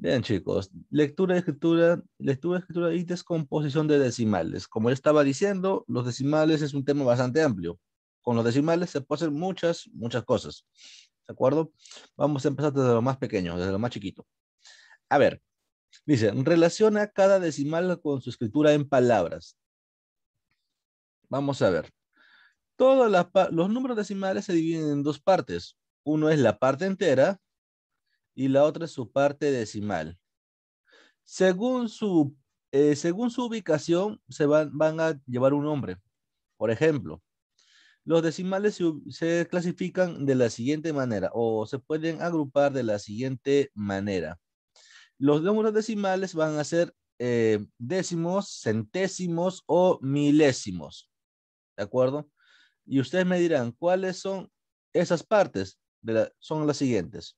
Bien, chicos, lectura, escritura, lectura, escritura y descomposición de decimales. Como ya estaba diciendo, los decimales es un tema bastante amplio. Con los decimales se puede hacer muchas, muchas cosas. ¿De acuerdo? Vamos a empezar desde lo más pequeño, desde lo más chiquito. A ver, dice, relaciona cada decimal con su escritura en palabras. Vamos a ver. Todos los números decimales se dividen en dos partes. Uno es la parte entera y la otra es su parte decimal. Según su, eh, según su ubicación, se van, van a llevar un nombre. Por ejemplo, los decimales se, clasifican de la siguiente manera o se pueden agrupar de la siguiente manera. Los números decimales van a ser eh, décimos, centésimos o milésimos. ¿De acuerdo? Y ustedes me dirán, ¿cuáles son esas partes? son las siguientes.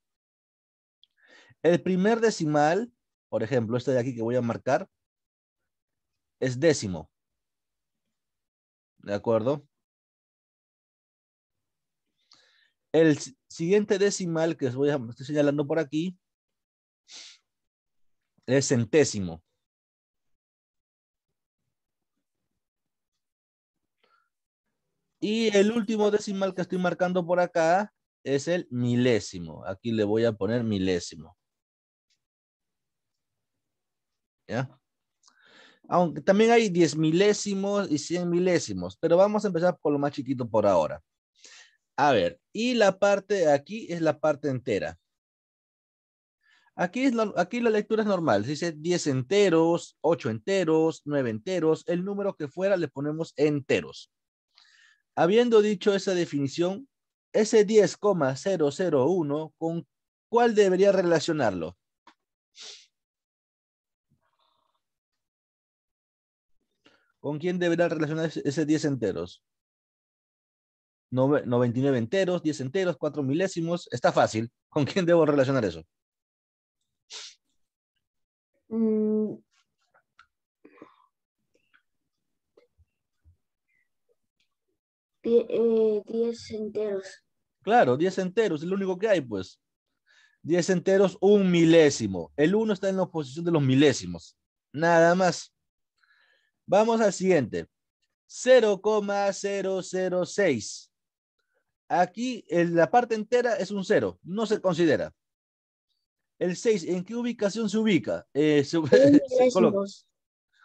El primer decimal, por ejemplo, este de aquí que voy a marcar, es décimo. ¿De acuerdo? El siguiente decimal que voy a, estoy señalando por aquí es centésimo. Y el último decimal que estoy marcando por acá es el milésimo. Aquí le voy a poner milésimo. Aunque también hay diez milésimos y cien milésimos, pero vamos a empezar por lo más chiquito por ahora. A ver, y la parte de aquí es la parte entera. Aquí, es, aquí la lectura es normal, dice 10 enteros, ocho enteros, nueve enteros, el número que fuera le ponemos enteros. Habiendo dicho esa definición, ese 10,001, ¿con cuál debería relacionarlo? ¿Con quién deberá relacionar ese 10 enteros? 99 enteros, 10 enteros, 4 milésimos. Está fácil. ¿Con quién debo relacionar eso? 10 mm. eh, enteros. Claro, 10 enteros, es lo único que hay, pues. 10 enteros, un milésimo. El 1 está en la oposición de los milésimos. Nada más. Vamos al siguiente. 0,006. Aquí la parte entera es un 0, no se considera. El 6, ¿en qué ubicación se ubica? Eh,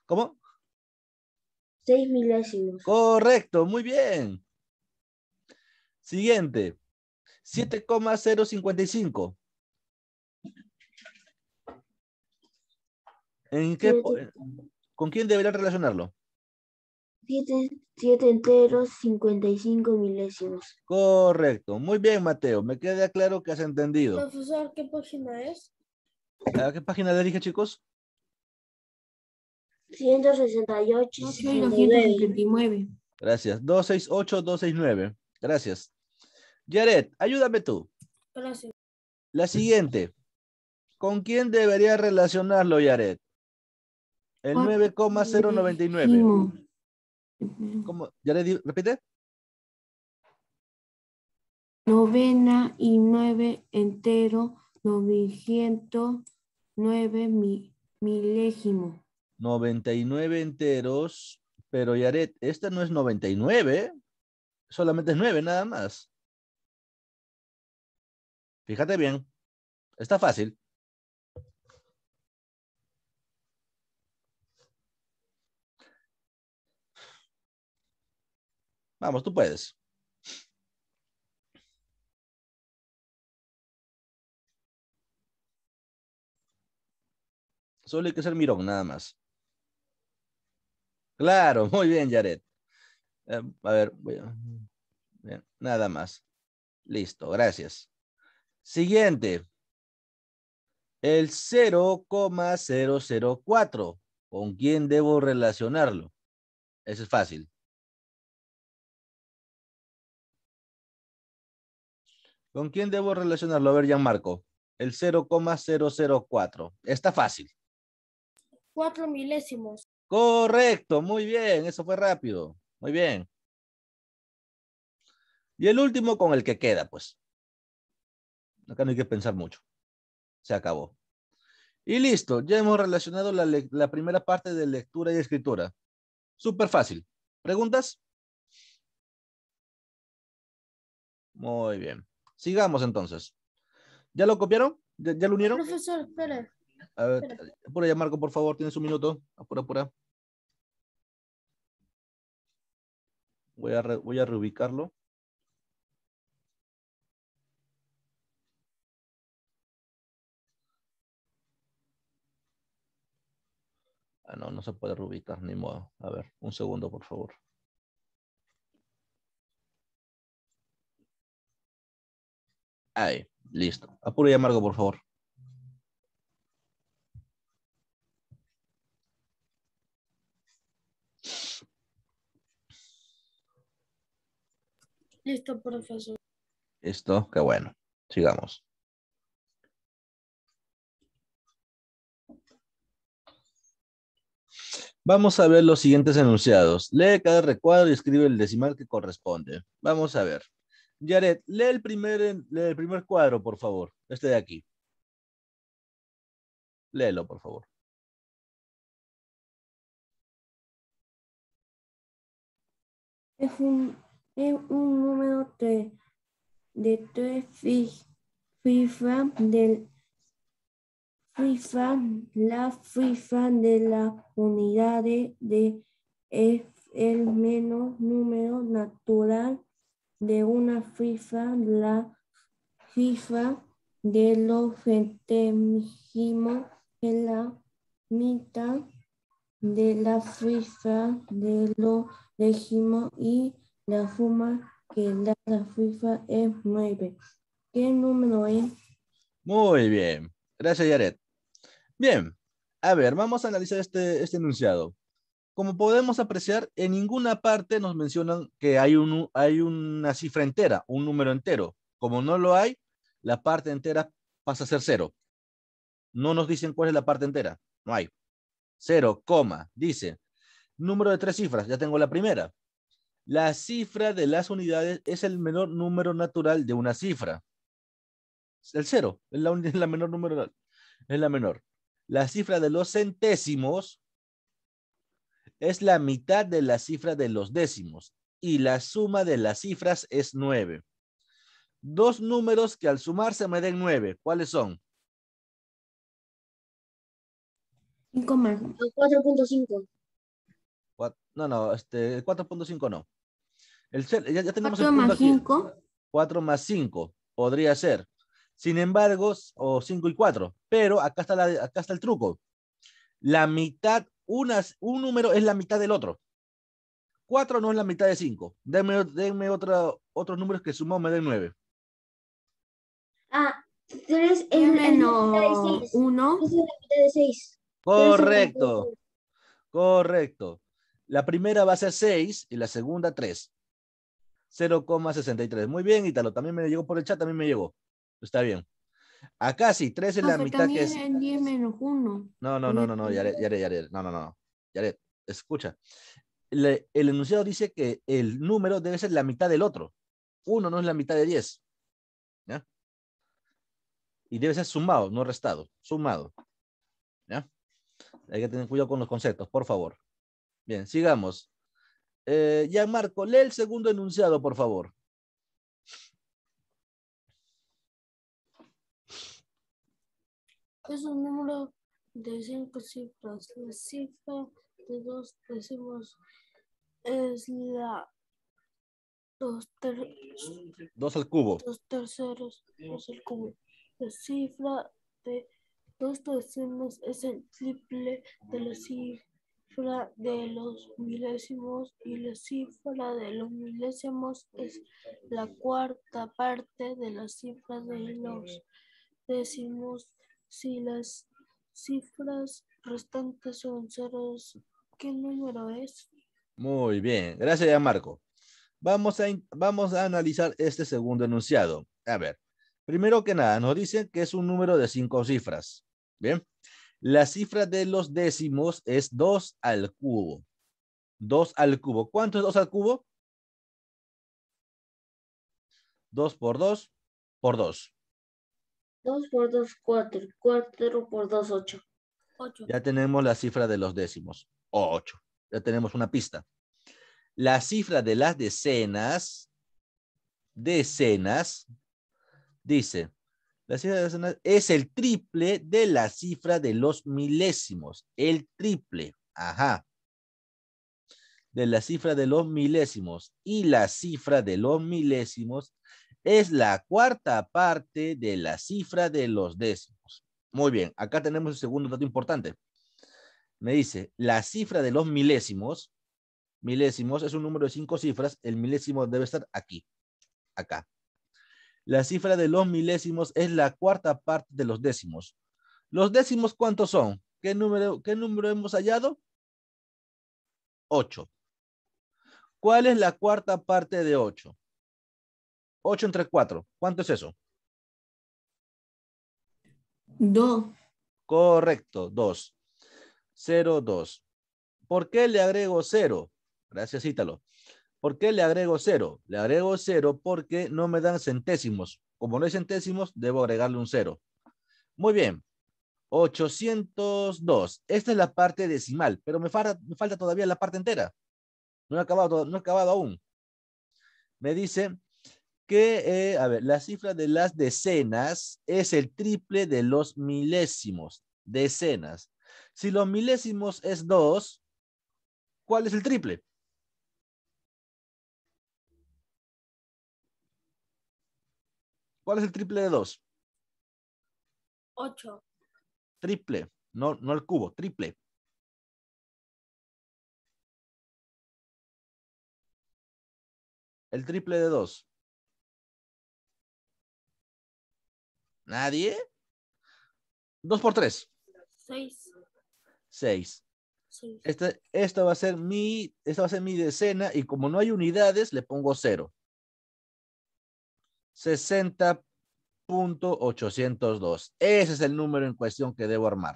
¿Cómo? 6 milésimos. Correcto, muy bien. Siguiente. 7,055. ¿En qué? ¿Con quién debería relacionarlo? Siete enteros, 55 milésimos. Correcto. Muy bien, Mateo. Me queda claro que has entendido. Profesor, ¿qué página es? ¿A ah, qué página le dije, chicos? 168 169. Gracias. 268, 269. Gracias. Yaret, ayúdame tú. Gracias. La siguiente. ¿Con quién debería relacionarlo, Yaret? El 9,099. ¿Cómo? ¿Ya le di? ¿Repite? Novena y nueve entero, novecientos nueve mi, milésimo. nueve enteros, pero Yaret, esta no es noventa y nueve ¿eh? solamente es nueve nada más. Fíjate bien, está fácil. Vamos, tú puedes. Solo hay que ser mirón, nada más. Claro, muy bien, Jared. Eh, a ver, voy nada más. Listo, gracias. Siguiente. El 0,004. ¿Con quién debo relacionarlo? Ese es fácil. ¿Con quién debo relacionarlo? A ver, Gianmarco. El 0,004. Está fácil. Cuatro milésimos. Correcto, muy bien. Eso fue rápido. Muy bien. Y el último con el que queda, pues. Acá no hay que pensar mucho. Se acabó. Y listo, ya hemos relacionado la, la primera parte de lectura y escritura. Súper fácil. ¿Preguntas? Muy bien. Sigamos entonces. ¿Ya lo copiaron? ¿Ya, lo unieron? Profesor, espere. A ver, apura ya, Marco, por favor, tienes un minuto. Apura, apura. Voy a, voy a reubicarlo. Ah, no, no se puede reubicar, ni modo. A ver, un segundo, por favor. Ahí, listo. Apuro y amargo, por favor. Listo, profesor. Listo, qué bueno. Sigamos. Vamos a ver los siguientes enunciados. Lee cada recuadro y escribe el decimal que corresponde. Vamos a ver. Jared, lee el primer, eh, el primer cuadro, por favor. Este de aquí. Léelo, por favor. Es un, es un número 3 de tres FIFA del FIFA, la FIFA de las unidades de es el menos número natural de una FIFA, la FIFA de los que en la mitad de la FIFA de los regimos y la fuma que da la FIFA es nueve. ¿Qué número es? Muy bien. Gracias, Yaret. Bien. A ver, vamos a analizar este, este enunciado como podemos apreciar, en ninguna parte nos mencionan que hay, hay una cifra entera, un número entero. Como no lo hay, la parte entera pasa a ser cero. No nos dicen cuál es la parte entera. No hay. Cero, coma, dice. Número de tres cifras. Ya tengo la primera. La cifra de las unidades es el menor número natural de una cifra. El cero es la, menor número. Es la menor. La cifra de los centésimos es la mitad de la cifra de los décimos y la suma de las cifras es 9. Dos números que al sumarse me den 9. ¿Cuáles son? 5 4.5. No, no, este, 4.5 no. ya, tenemos 4 más 5. 4 más 5 podría ser. Sin embargo, o 5 y 4. Pero acá está, la, acá está el truco. La mitad unas, un número es la mitad del otro. Cuatro no es la mitad de cinco. Denme, denme otra, otros números que sumamos me den nueve. Ah, tres es menos Uno. Es la mitad de seis. Correcto. Correcto. La primera va a ser seis y la segunda y 0,63. Muy bien, Ítalo. También me llegó por el chat, también me llegó. Está bien. Acá sí, 3 ah, es la mitad que es. 10 No, no, no, no, no, ya ya No, no, no. Yaret, escucha. el enunciado dice que el número debe ser la mitad del otro. Uno no es la mitad de 10. ¿Ya? Y debe ser sumado, no restado. Sumado. ¿Ya? Hay que tener cuidado con los conceptos, por favor. Bien, sigamos. Ya eh, marco, lee el segundo enunciado, por favor. es un número de cinco cifras. La cifra de dos décimos es la dos, al cubo. Dos terceros, dos al cubo. La cifra de dos décimos es el triple de la cifra de los milésimos y la cifra de los milésimos es la cuarta parte de la cifra de los décimos si las cifras restantes son ceros, ¿qué número es? Muy bien, gracias ya Marco. Vamos a, vamos a analizar este segundo enunciado. A ver, primero que nada, nos dicen que es un número de cinco cifras. Bien, la cifra de los décimos es 2 al cubo. 2 al cubo. ¿Cuánto es 2 al cubo? Dos por 2 por 2. 2 por 2, 4. 4 por 2, 8. 8. Ya tenemos la cifra de los décimos, o 8. Ya tenemos una pista. La cifra de las decenas, decenas, dice, la cifra de las decenas es el triple de la cifra de los milésimos. El triple, ajá. De la cifra de los milésimos. Y la cifra de los milésimos es la cuarta parte de la cifra de los décimos. Muy bien, acá tenemos el segundo dato importante. Me dice, la cifra de los milésimos, milésimos es un número de cinco cifras, el milésimo debe estar aquí, acá. La cifra de los milésimos es la cuarta parte de los décimos. ¿Los décimos cuántos son? ¿Qué número, qué número hemos hallado? 8. ¿Cuál es la cuarta parte de ocho? 8 entre 4, ¿cuánto es eso? 2. Correcto, 2. 0, 2. ¿Por qué le agrego 0? Gracias, cítalo. ¿Por qué le agrego 0? Le agrego 0 porque no me dan centésimos. Como no hay centésimos, debo agregarle un 0. Muy bien. 802. Esta es la parte decimal, pero me falta, me falta todavía la parte entera. No he acabado, no he acabado aún. Me dice que, eh, a ver, la cifra de las decenas es el triple de los milésimos, decenas. Si los milésimos es dos, ¿cuál es el triple? ¿Cuál es el triple de dos? Ocho. Triple, no, no el cubo, triple. El triple de dos. ¿Nadie? Dos por tres. Seis. Seis. Este, esta, va a ser mi, esta va a ser mi decena y como no hay unidades, le pongo cero. 60.802. Ese es el número en cuestión que debo armar.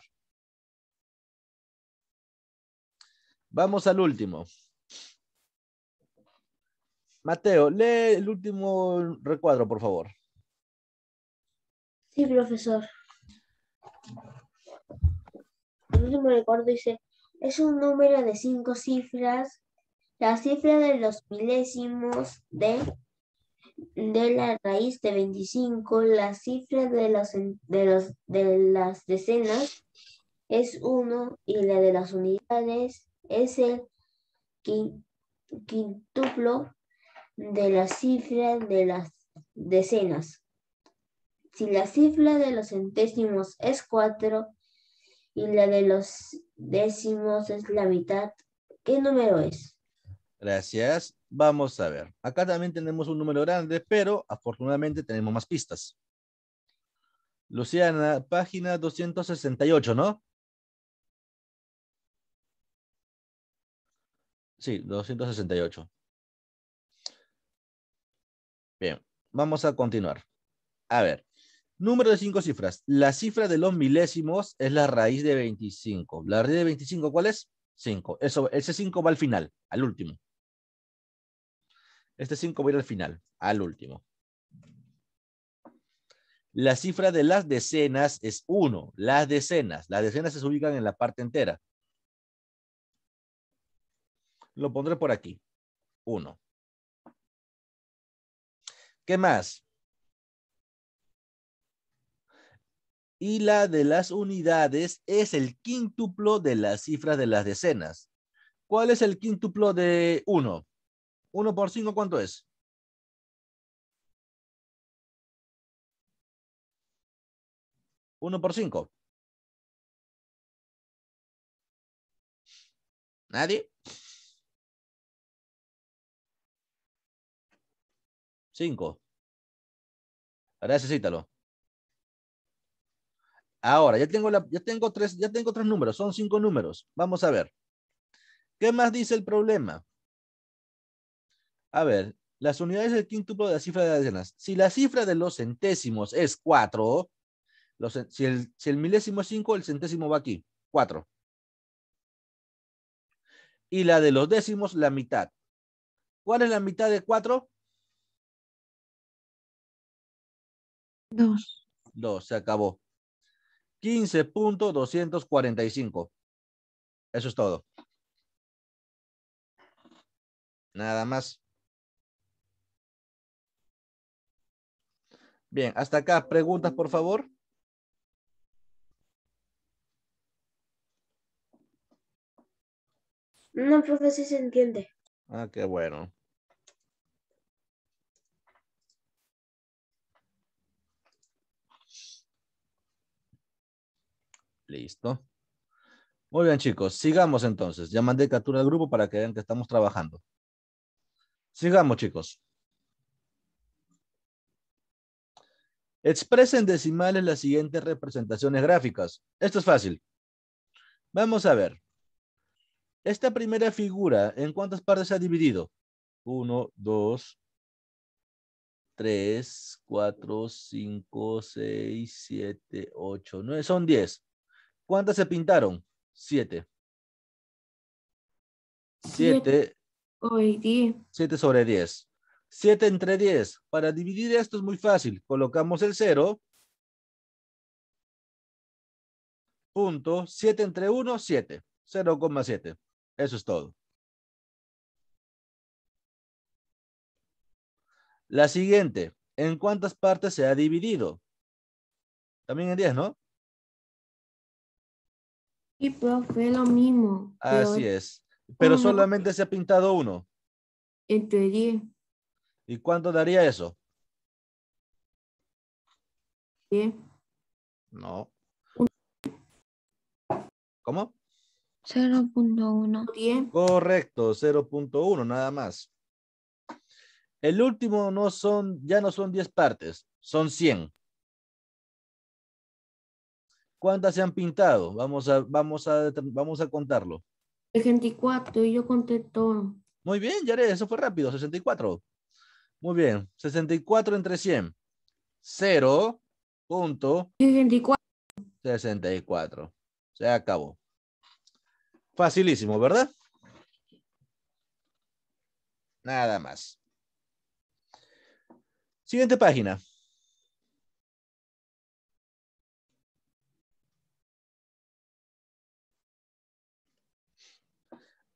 Vamos al último. Mateo, lee el último recuadro, por favor. Sí, profesor. El último recuerdo dice, es un número de cinco cifras. La cifra de los milésimos de, de la raíz de 25, la cifra de, los, de, los, de las decenas es uno y la de las unidades es el quintuplo de la cifra de las decenas. Si la cifra de los centésimos es 4 y la de los décimos es la mitad, ¿qué número es? Gracias. Vamos a ver. Acá también tenemos un número grande, pero afortunadamente tenemos más pistas. Luciana, página 268, ¿no? Sí, 268. Bien, vamos a continuar. A ver, Número de cinco cifras. La cifra de los milésimos es la raíz de 25. ¿La raíz de 25 cuál es? 5. Eso, ese 5 va al final, al último. Este 5 va a ir al final, al último. La cifra de las decenas es 1. Las decenas. Las decenas se ubican en la parte entera. Lo pondré por aquí. 1. ¿Qué más? y la de las unidades es el quíntuplo de las cifras de las decenas. ¿Cuál es el quíntuplo de 1? 1 por 5, ¿cuánto es? 1 por 5. ¿Nadie? 5. Ahora necesítalo. Ahora, ya tengo, tengo, tres, ya tengo tres números, son cinco números. Vamos a ver. ¿Qué más dice el problema? A ver, las unidades del quinto de la cifra de las decenas. Si la cifra de los centésimos es cuatro, si, el, milésimo es cinco, el centésimo va aquí, cuatro. Y la de los décimos, la mitad. ¿Cuál es la mitad de cuatro? Dos. Dos, se acabó. 15.245. Eso es todo. Nada más. Bien, hasta acá. Preguntas, por favor. No, profesor se entiende. Ah, qué bueno. Listo. Muy bien, chicos. Sigamos entonces. Ya mandé captura al grupo para que vean que estamos trabajando. Sigamos, chicos. Expresen decimales las siguientes representaciones gráficas. Esto es fácil. Vamos a ver. Esta primera figura, ¿en cuántas partes se ha dividido? Uno, dos, tres, cuatro, cinco, seis, siete, ocho, nueve. Son diez. ¿Cuántas se pintaron? Siete. Siete. Siete sobre diez. Siete entre diez. Para dividir esto es muy fácil. Colocamos el cero. Punto. Siete entre uno, siete. Cero siete. Eso es todo. La siguiente. ¿En cuántas partes se ha dividido? También en diez, ¿no? Sí, profe, lo mismo. Así es. Pero solamente se ha pintado uno. Entre 10. ¿Y cuánto daría eso? 10. No. ¿Cómo? 0.1. Correcto, 0.1, nada más. El último ya no son 10 partes, son 100. ¿Cuántas se han pintado? Vamos a, vamos a, vamos a contarlo. 64, yo conté todo. Muy bien, haré eso fue rápido, 64. Muy bien, 64 entre 100. 0 punto 64. 64. Se acabó. Facilísimo, ¿verdad? Nada más. Siguiente página.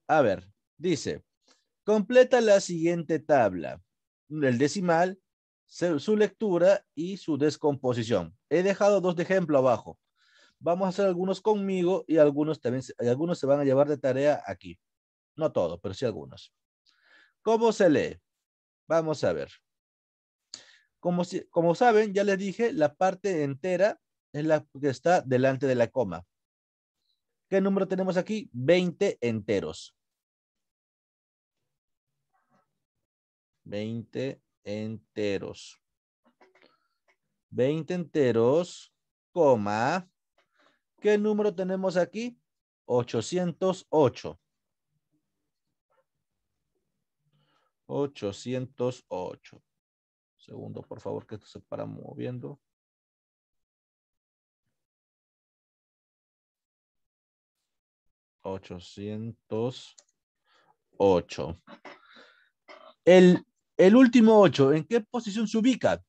A ver, dice, completa la siguiente tabla, el decimal, su lectura y su descomposición. He dejado dos de ejemplo abajo. Vamos a hacer algunos conmigo y algunos también, algunos se van a llevar de tarea aquí. No todos, pero sí algunos. ¿Cómo se lee? Vamos a ver. Como, como saben, ya les dije, la parte entera es la que está delante de la coma. ¿Qué número tenemos aquí? 20 enteros. 20 enteros. 20 enteros, coma. ¿Qué número tenemos aquí? 808. 808. Segundo, por favor, que esto se para moviendo. 808. El, el último 8, ¿en qué posición se ubica?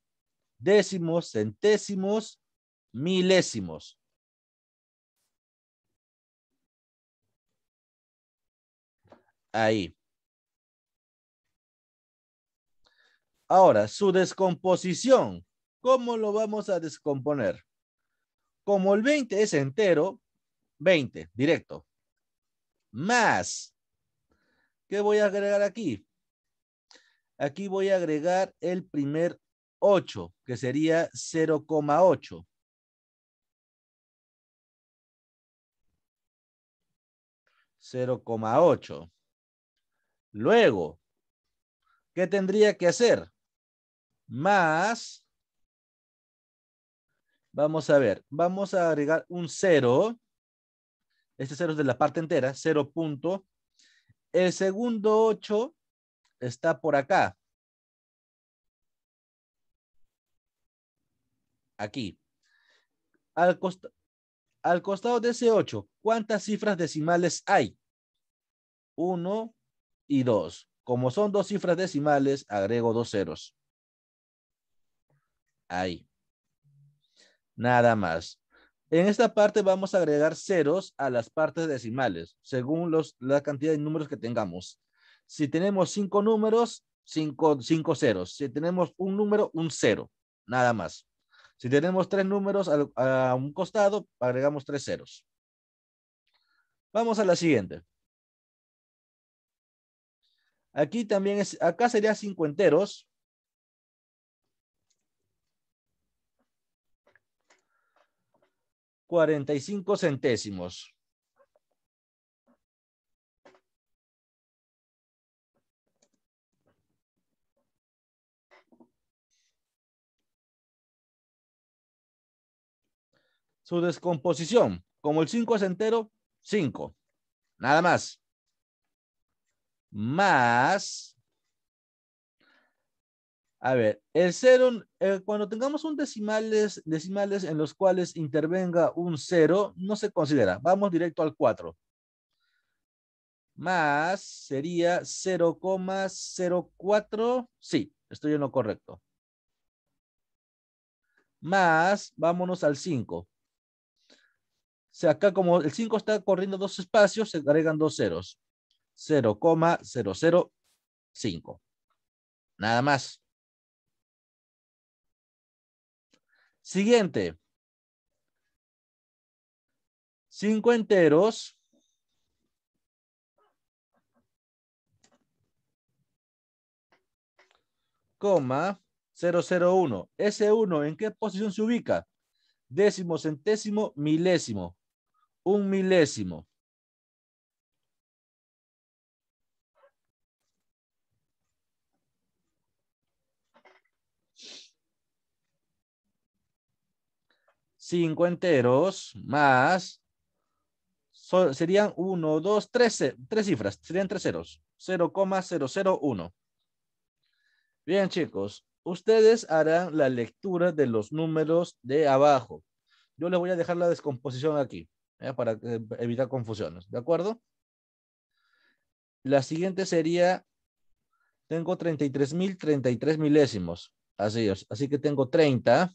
Décimos, centésimos, milésimos. Ahí. Ahora, su descomposición. ¿Cómo lo vamos a descomponer? Como el 20 es entero, 20, directo más. ¿Qué voy a agregar aquí? Aquí voy a agregar el primer 8, que sería 0,8. 0,8. Luego, ¿qué tendría que hacer? Más, vamos a ver, vamos a agregar un cero este cero es de la parte entera, cero punto. El segundo 8 está por acá. Aquí. Al, costado de ese 8, ¿cuántas cifras decimales hay? Uno y dos. Como son dos cifras decimales, agrego dos ceros. Ahí. Nada más. En esta parte vamos a agregar ceros a las partes decimales, según la cantidad de números que tengamos. Si tenemos cinco números, cinco, ceros. Si tenemos un número, un cero, nada más. Si tenemos tres números a, un costado, agregamos tres ceros. Vamos a la siguiente. Aquí también es, acá sería cinco enteros, ...cuarenta y cinco centésimos. Su descomposición, como el cinco es entero, ...cinco. Nada más. Más a ver, el cero, eh, cuando tengamos un decimales, decimales en los cuales intervenga un cero, no se considera. Vamos directo al 4. Más sería 0,04. Sí, estoy en lo correcto. Más, vámonos al 5. O sea, acá como el 5 está corriendo dos espacios, se agregan dos ceros. 0,005. Nada más. Siguiente. Cinco enteros. Coma uno. Ese 1, ¿en qué posición se ubica? Décimo, centésimo, milésimo. Un milésimo. Cinco enteros más, serían 1, 2, tres cifras, serían tres ceros, 0,001. Bien chicos, ustedes harán la lectura de los números de abajo. Yo les voy a dejar la descomposición aquí, ¿eh? para eh, evitar confusiones, ¿de acuerdo? La siguiente sería, tengo 33.033 33 milésimos, así es, así que tengo 30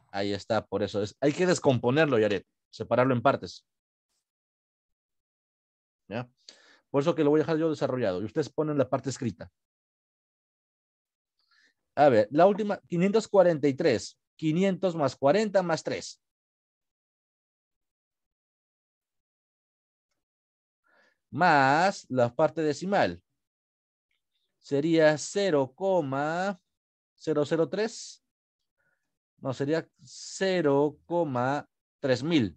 Ahí está, por eso es. Hay que descomponerlo, Yaret, separarlo en partes. ¿Ya? Por eso que lo voy a dejar yo desarrollado. Y ustedes ponen la parte escrita. A ver, la última, 543. 500 más 40 más 3. Más la parte decimal. Sería 0,003. No, sería 0,3 mil.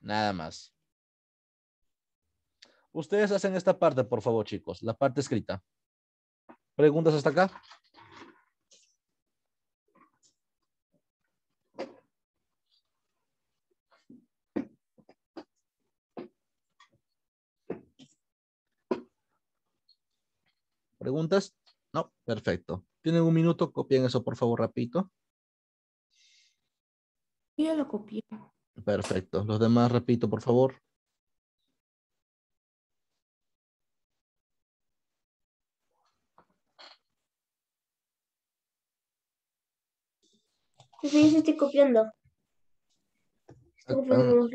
Nada más. Ustedes hacen esta parte, por favor, chicos. La parte escrita. ¿Preguntas hasta acá? ¿Preguntas? No, perfecto. Tienen un minuto, copien eso por favor rapidito. Yo lo copié. Perfecto. Los demás, repito, por favor. Sí, sí, estoy copiando. Ah, ah.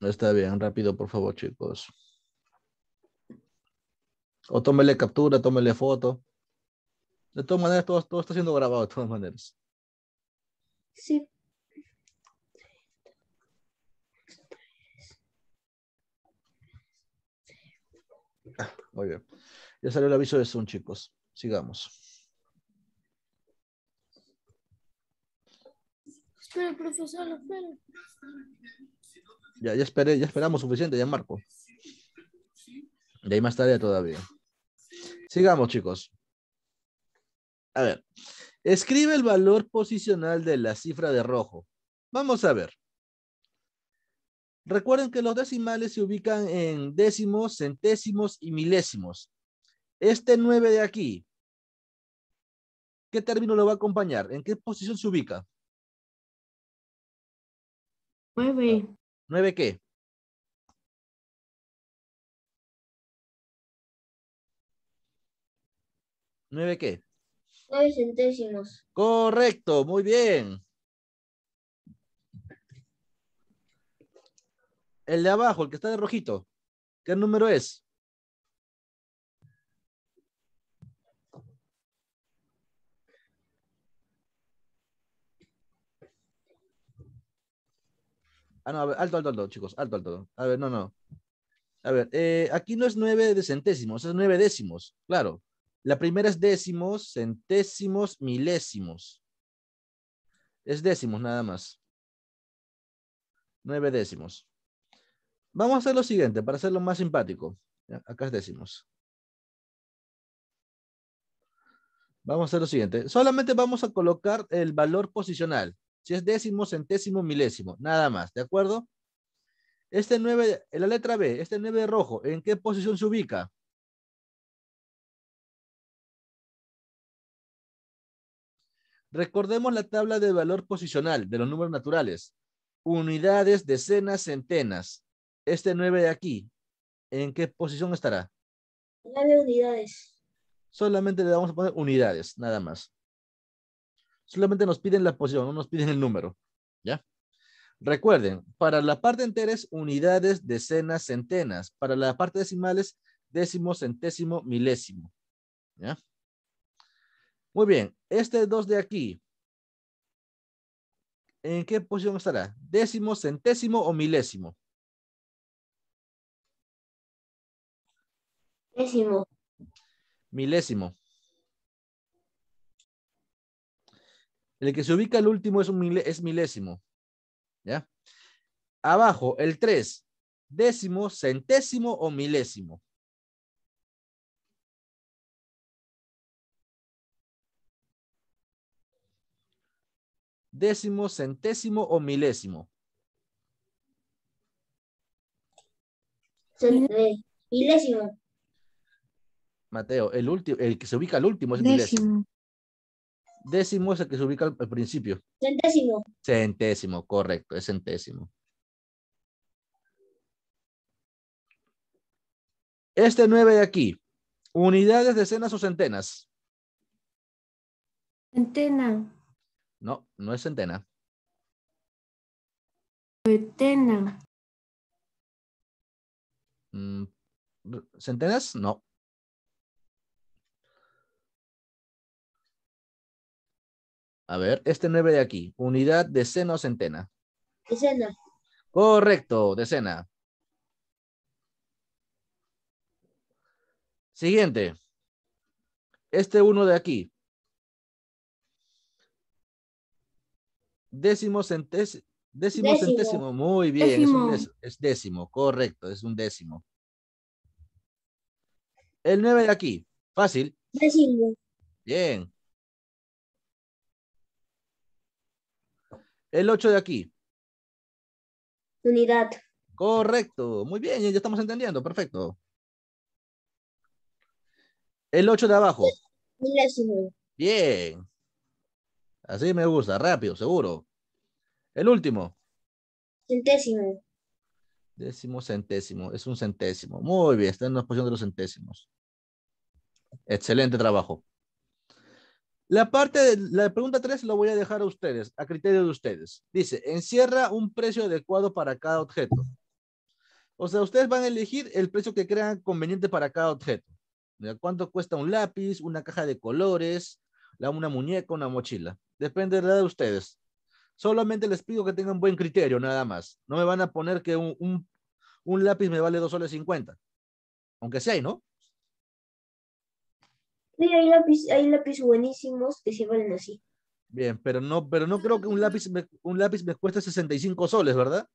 Estoy Está bien, rápido, por favor, chicos. O tómele captura, tómele foto. De todas maneras, todo, todo está siendo grabado, de todas maneras. Sí. Ah, muy bien. Ya salió el aviso de Zoom, chicos. Sigamos. Espera, profesor, espera. Ya, ya esperé, ya esperamos suficiente, ya marco. Y hay más tarea todavía. Sigamos, chicos. A ver, escribe el valor posicional de la cifra de rojo. Vamos a ver. Recuerden que los decimales se ubican en décimos, centésimos y milésimos. Este 9 de aquí, ¿qué término lo va a acompañar? ¿En qué posición se ubica? Nueve. ¿Nueve qué? Nueve qué? Nueve centésimos. Correcto, muy bien. El de abajo, el que está de rojito. ¿Qué número es? Ah, no, a ver, alto, alto, alto, chicos, alto, alto. A ver, no, no. A ver, eh, aquí no es nueve de centésimos, es nueve décimos, claro. La primera es décimos, centésimos, milésimos. Es décimos nada más. Nueve décimos. Vamos a hacer lo siguiente para hacerlo más simpático. Acá es décimos. Vamos a hacer lo siguiente. Solamente vamos a colocar el valor posicional. Si es décimo, centésimo, milésimo. Nada más, ¿de acuerdo? Este 9, la letra B, este 9 de rojo, ¿en qué posición se ubica? Recordemos la tabla de valor posicional de los números naturales. Unidades, decenas, centenas. Este 9 de aquí, ¿en qué posición estará? 9 unidades. Solamente le vamos a poner unidades, nada más. Solamente nos piden la posición, no nos piden el número. ¿Ya? Recuerden, para la parte entera es unidades, decenas, centenas. Para la parte decimal es décimo, centésimo, milésimo. ¿Ya? Muy bien, este dos de aquí, ¿en qué posición estará? ¿Décimo, centésimo o milésimo? Décimo. Milésimo. El que se ubica el último es, un es milésimo. ¿Ya? Abajo, el 3, décimo, centésimo o milésimo. décimo, centésimo o milésimo? Milésimo. Mateo, el último, el que se ubica al último es milésimo. Décimo. es el que se ubica al, principio. Centésimo. Centésimo, correcto, es centésimo. Este nueve de aquí, unidades, decenas o centenas. Centena. No, no es centena. Centena. Mm, ¿Centenas? No. A ver, este nueve de aquí. Unidad, decena o centena. Decena. Correcto, decena. Siguiente. Este uno de aquí. Décimo centésimo. Décimo, centésimo, muy bien, Es, décimo, correcto, es un décimo. El nueve de aquí, fácil. Décimo. Bien. El ocho de aquí. Unidad. Correcto, muy bien, ya estamos entendiendo, perfecto. El ocho de abajo. décimo Bien. Así me gusta, rápido, seguro. El último. Centésimo. Décimo, centésimo, es un centésimo. Muy bien, está en la posición de los centésimos. Excelente trabajo. La parte de la pregunta 3 lo voy a dejar a ustedes, a criterio de ustedes. Dice, encierra un precio adecuado para cada objeto. O sea, ustedes van a elegir el precio que crean conveniente para cada objeto. ¿Cuánto cuesta un lápiz, una caja de colores, una muñeca, una mochila. Depende de ustedes. Solamente les pido que tengan buen criterio, nada más. No me van a poner que un, lápiz me vale dos soles cincuenta. Aunque sea, ¿no? Sí, hay lápiz, hay buenísimos que se valen así. Bien, pero no, pero no creo que un ah. lápiz un lápiz me cueste 65 soles, ¿verdad?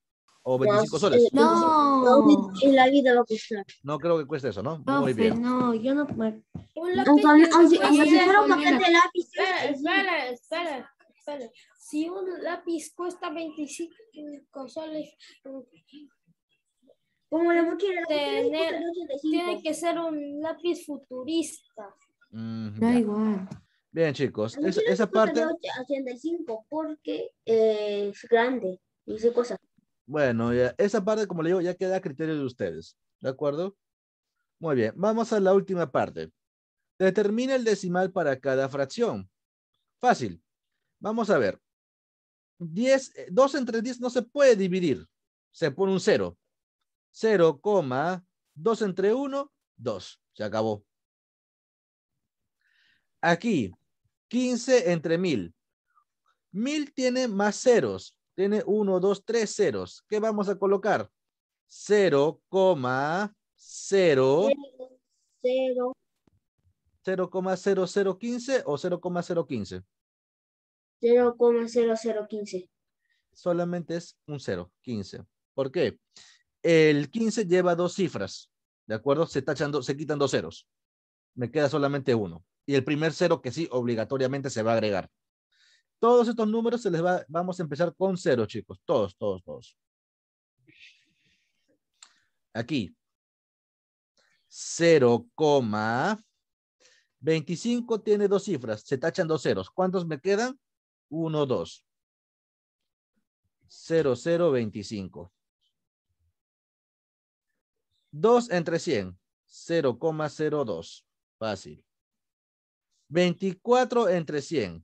o 25 soles. No, en la vida va a costar. No creo que cueste eso, ¿no? Muy bien. No, yo no puedo. Un lápiz. si un de lápiz. Espera, espera, espera, Si un lápiz cuesta 25 soles. Como la a tener, tiene que ser un lápiz futurista. Mm, da igual. Bien, chicos, esa parte... 85 porque eh, es grande, dice cosas. Bueno, esa parte, como le digo, ya queda a criterio de ustedes. ¿De acuerdo? Muy bien, vamos a la última parte. Determina el decimal para cada fracción. Fácil. Vamos a ver. 10, 2 eh, entre 10 no se puede dividir. Se pone un 0. 0, 2 entre 1, 2. Se acabó. Aquí, 15 entre 1000. 1000 tiene más ceros tiene 1, 2, 3 ceros. ¿Qué vamos a colocar? 0, 0, 0. 0,0015 o 0,015? 0,0015. Solamente es un 0, 15. ¿Por qué? El 15 lleva dos cifras, ¿de acuerdo? Se, tachan se quitan dos ceros. Me queda solamente uno. Y el primer cero que sí obligatoriamente se va a agregar todos estos números se les va, vamos a empezar con cero, chicos. Todos, todos, todos. Aquí. 0,25 tiene dos cifras. Se tachan dos ceros. ¿Cuántos me quedan? 1, 2. 0, 0, 25. 2 entre 100. 0,02. Fácil. 24 entre 100.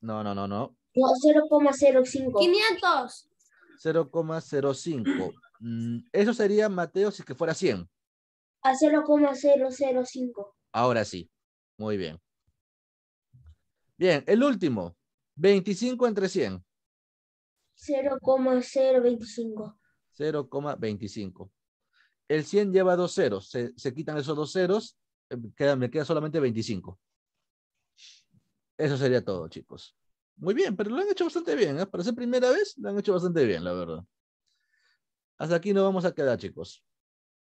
No, no, no, no. 0,05. 500. 0,05. eso sería, Mateo, si que fuera 100. A 0,005. Ahora sí. Muy bien. Bien, el último. 25 entre 100. 0,025. 0,25. El 100 lleva dos ceros. Se, quitan esos dos ceros. Eh, queda, me queda solamente 25. Eso sería todo, chicos. Muy bien, pero lo han hecho bastante bien. ¿eh? Para ser primera vez, lo han hecho bastante bien, la verdad. Hasta aquí nos vamos a quedar, chicos.